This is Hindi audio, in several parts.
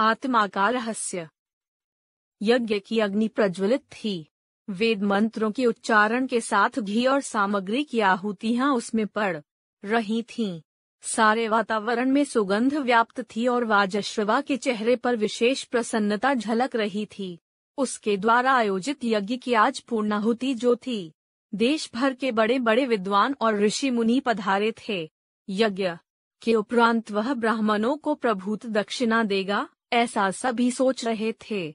आत्मा का रहस्य यज्ञ की अग्नि प्रज्वलित थी वेद मंत्रों के उच्चारण के साथ घी और सामग्री की आहुतियां उसमें पड़ रही थीं। सारे वातावरण में सुगंध व्याप्त थी और वाजश्रवा के चेहरे पर विशेष प्रसन्नता झलक रही थी उसके द्वारा आयोजित यज्ञ की आज पूर्णाहुति जो थी देश भर के बड़े बड़े विद्वान और ऋषि मुनि पधारे थे यज्ञ के उपरांत वह ब्राह्मणों को प्रभूत दक्षिणा देगा ऐसा सभी सोच रहे थे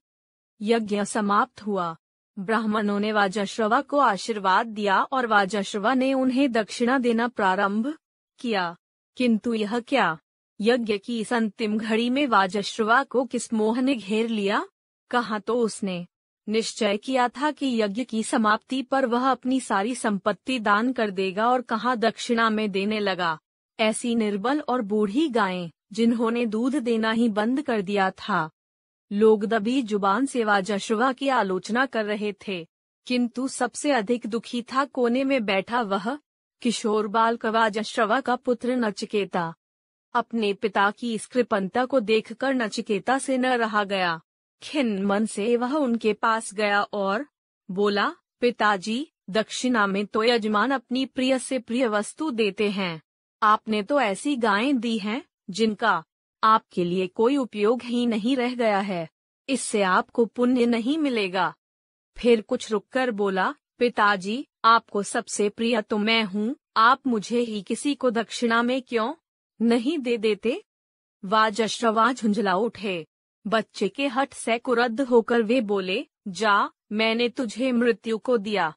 यज्ञ समाप्त हुआ ब्राह्मणों ने वाजश्रवा को आशीर्वाद दिया और वाजश्रवा ने उन्हें दक्षिणा देना प्रारंभ किया किंतु यह क्या यज्ञ की इस अंतिम घड़ी में वाजश्रवा को किस मोह ने घेर लिया कहा तो उसने निश्चय किया था कि यज्ञ की समाप्ति पर वह अपनी सारी संपत्ति दान कर देगा और कहा दक्षिणा में देने लगा ऐसी निर्बल और बूढ़ी गायें जिन्होंने दूध देना ही बंद कर दिया था लोग दबी जुबान सेवा जशुआ की आलोचना कर रहे थे किंतु सबसे अधिक दुखी था कोने में बैठा वह किशोर बाल कवा जशवा का पुत्र नचिकेता अपने पिता की इस कृपणता को देखकर नचिकेता से न रहा गया खिन मन से वह उनके पास गया और बोला पिताजी दक्षिणा में तो यजमान अपनी प्रिय से प्रिय वस्तु देते हैं आपने तो ऐसी गायें दी हैं जिनका आपके लिए कोई उपयोग ही नहीं रह गया है इससे आपको पुण्य नहीं मिलेगा फिर कुछ रुककर बोला पिताजी आपको सबसे प्रिय तो मैं हूँ आप मुझे ही किसी को दक्षिणा में क्यों नहीं दे देते वाजश्रवा झुंझला उठे बच्चे के हट से कुरद होकर वे बोले जा मैंने तुझे मृत्यु को दिया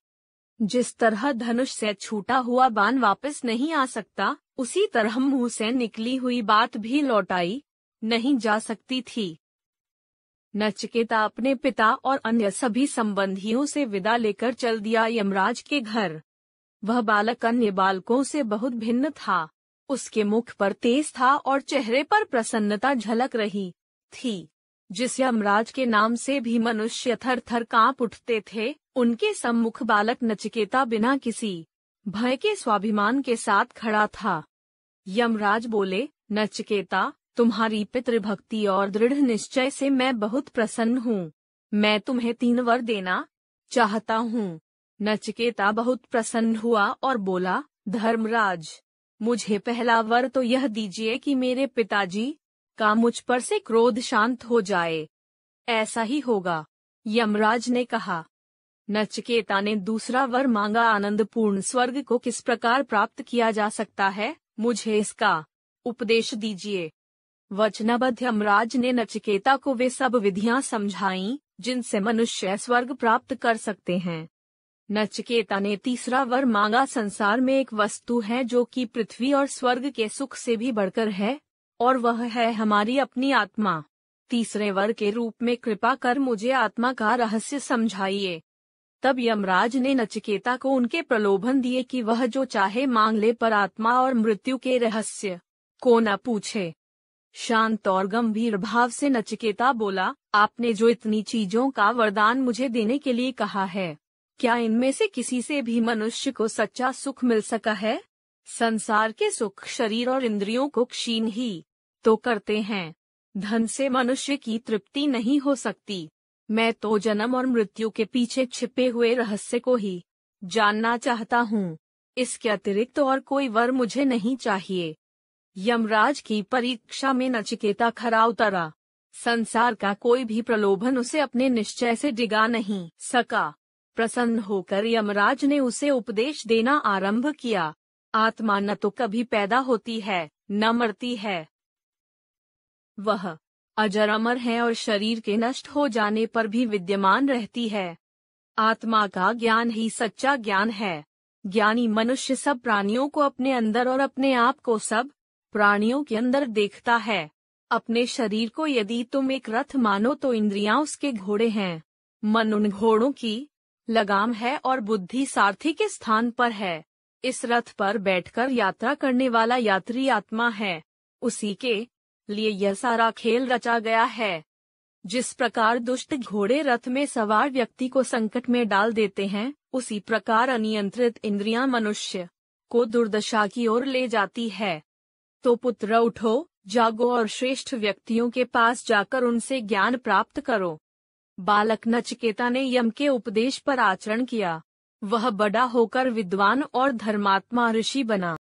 जिस तरह धनुष से छूटा हुआ बाण वापस नहीं आ सकता उसी तरह मुंह से निकली हुई बात भी लौट आई नहीं जा सकती थी नचकेता अपने पिता और अन्य सभी संबंधियों से विदा लेकर चल दिया यमराज के घर वह बालक अन्य बालकों से बहुत भिन्न था उसके मुख पर तेज था और चेहरे पर प्रसन्नता झलक रही थी जिस यमराज के नाम से भी मनुष्य थर थर कांप उठते थे उनके सम्मुख बालक नचिकेता बिना किसी भय के स्वाभिमान के साथ खड़ा था यमराज बोले नचिकेता तुम्हारी पितृभक्ति और दृढ़ निश्चय से मैं बहुत प्रसन्न हूँ मैं तुम्हें तीन वर देना चाहता हूँ नचिकेता बहुत प्रसन्न हुआ और बोला धर्मराज मुझे पहला वर तो यह दीजिए कि मेरे पिताजी का मुझ पर से क्रोध शांत हो जाए ऐसा ही होगा यमराज ने कहा नचकेता ने दूसरा वर मांगा आनंदपूर्ण स्वर्ग को किस प्रकार प्राप्त किया जा सकता है मुझे इसका उपदेश दीजिए वचनाबद्ध यमराज ने नचकेता को वे सब विधियां समझाई जिनसे मनुष्य स्वर्ग प्राप्त कर सकते हैं नचकेता ने तीसरा वर मांगा संसार में एक वस्तु है जो कि पृथ्वी और स्वर्ग के सुख से भी बढ़कर है और वह है हमारी अपनी आत्मा तीसरे वर के रूप में कृपा कर मुझे आत्मा का रहस्य समझाइए तब यमराज ने नचिकेता को उनके प्रलोभन दिए कि वह जो चाहे मांग ले पर आत्मा और मृत्यु के रहस्य को न पूछे शांत और गंभीर भाव से नचिकेता बोला आपने जो इतनी चीजों का वरदान मुझे देने के लिए कहा है क्या इनमें से किसी से भी मनुष्य को सच्चा सुख मिल सका है संसार के सुख शरीर और इंद्रियों को क्षीण ही तो करते हैं धन से मनुष्य की तृप्ति नहीं हो सकती मैं तो जन्म और मृत्यु के पीछे छिपे हुए रहस्य को ही जानना चाहता हूँ इसके अतिरिक्त और कोई वर मुझे नहीं चाहिए यमराज की परीक्षा में नचिकेता खरा उतरा संसार का कोई भी प्रलोभन उसे अपने निश्चय से डिगा नहीं सका प्रसन्न होकर यमराज ने उसे उपदेश देना आरंभ किया आत्मा न तो कभी पैदा होती है न मरती है वह अजर अमर है और शरीर के नष्ट हो जाने पर भी विद्यमान रहती है आत्मा का ज्ञान ही सच्चा ज्ञान है ज्ञानी मनुष्य सब प्राणियों को अपने अंदर और अपने आप को सब प्राणियों के अंदर देखता है अपने शरीर को यदि तुम एक रथ मानो तो इंद्रियां उसके घोड़े हैं मन उन घोड़ों की लगाम है और बुद्धि सारथी के स्थान पर है इस रथ पर बैठकर यात्रा करने वाला यात्री आत्मा है उसी के लिए यह सारा खेल रचा गया है जिस प्रकार दुष्ट घोड़े रथ में सवार व्यक्ति को संकट में डाल देते हैं उसी प्रकार अनियंत्रित इंद्रियां मनुष्य को दुर्दशा की ओर ले जाती है तो पुत्र उठो जागो और श्रेष्ठ व्यक्तियों के पास जाकर उनसे ज्ञान प्राप्त करो बालक नचकेता ने यम के उपदेश पर आचरण किया वह बड़ा होकर विद्वान और धर्मात्मा ऋषि बना